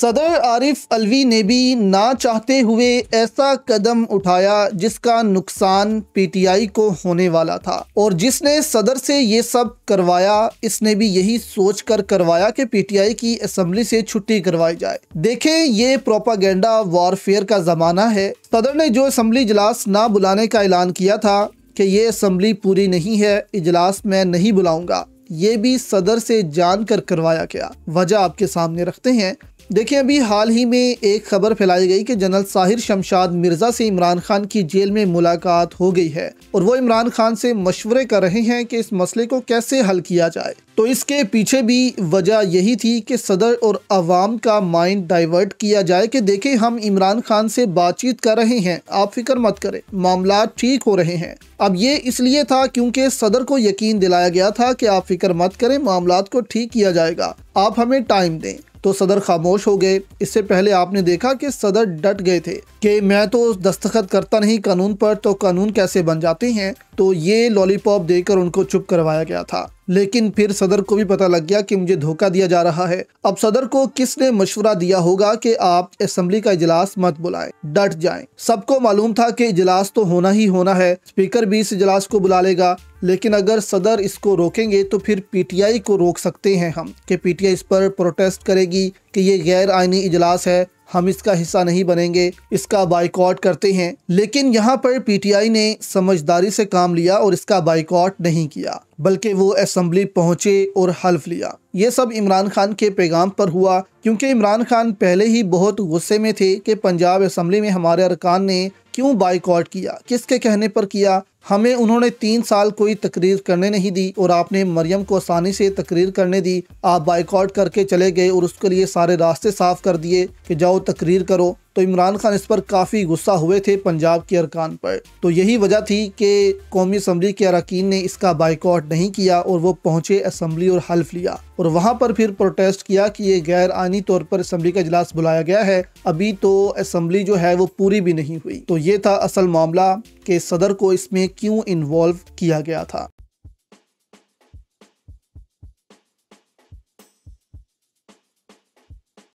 सदर आरिफ अलवी ने भी ना चाहते हुए ऐसा कदम उठाया जिसका नुकसान पीटीआई को होने वाला था और जिसने सदर से ये सब करवाया इसने भी यही सोच कर करवाया कि पीटीआई की असम्बली से छुट्टी करवाई जाए देखें ये प्रोपागेंडा वॉरफेयर का ज़माना है सदर ने जो असम्बली इजलास ना बुलाने का ऐलान किया था कि ये असम्बली पूरी नहीं है इजलास मैं नहीं बुलाऊंगा ये भी सदर से जान कर करवाया गया वजह आपके सामने रखते हैं देखिए अभी हाल ही में एक खबर फैलाई गई कि जनरल साहिर शमशाद मिर्ज़ा से इमरान खान की जेल में मुलाकात हो गई है और वो इमरान खान से मशवरे कर रहे हैं कि इस मसले को कैसे हल किया जाए तो इसके पीछे भी वजह यही थी कि सदर और अवाम का माइंड डाइवर्ट किया जाए कि देखे हम इमरान खान से बातचीत कर रहे हैं आप फिक्र मत करें मामला ठीक हो रहे हैं अब ये इसलिए था क्योंकि सदर को यकीन दिलाया गया था कि आप फिक्र मत करें मामला को ठीक किया जाएगा आप हमें टाइम दें तो सदर खामोश हो गए इससे पहले आपने देखा कि सदर डट गए थे कि मैं तो दस्तखत करता नहीं कानून पर तो कानून कैसे बन जाते हैं तो ये लॉलीपॉप देकर उनको चुप करवाया गया था लेकिन फिर सदर को भी पता लग गया कि मुझे धोखा दिया जा रहा है अब सदर को किसने मशवरा दिया होगा कि आप असम्बली का इजलास मत बुलाएं डट जाएं सबको मालूम था कि इजलास तो होना ही होना है स्पीकर भी इस इजलास को बुला लेगा लेकिन अगर सदर इसको रोकेंगे तो फिर पीटीआई को रोक सकते हैं हम कि पीटीआई इस पर प्रोटेस्ट करेगी कि ये गैर आइनी इजलास है हम इसका हिस्सा नहीं बनेंगे इसका बाइकआउट करते हैं लेकिन यहाँ पर पीटीआई ने समझदारी से काम लिया और इसका बाइकआउट नहीं किया बल्कि वो असम्बली पहुंचे और हल्फ लिया ये सब इमरान खान के पैगाम पर हुआ क्योंकि इमरान खान पहले ही बहुत गुस्से में थे कि पंजाब असम्बली में हमारे अरकान ने क्यों बाइकआउट किया किसके कहने पर किया हमें उन्होंने तीन साल कोई तकरीर करने नहीं दी और आपने मरियम को आसानी से तकरीर करने दी आप बाइकआउट करके चले गए और उसके लिए सारे रास्ते साफ कर दिए कि जाओ तकरीर करो तो इमरान खान इस पर काफ़ी गुस्सा हुए थे पंजाब के अरकान पर तो यही वजह थी कि कौमी असम्बली के अरकान ने इसका बाइकआउट नहीं किया और वो पहुंचे असम्बली और हल्फ लिया और वहां पर फिर प्रोटेस्ट किया कि ये गैर आनी तौर पर असम्बली का इजलास बुलाया गया है अभी तो असम्बली जो है वो पूरी भी नहीं हुई तो ये था असल मामला के सदर को इसमें क्यों इन्वॉल्व किया गया था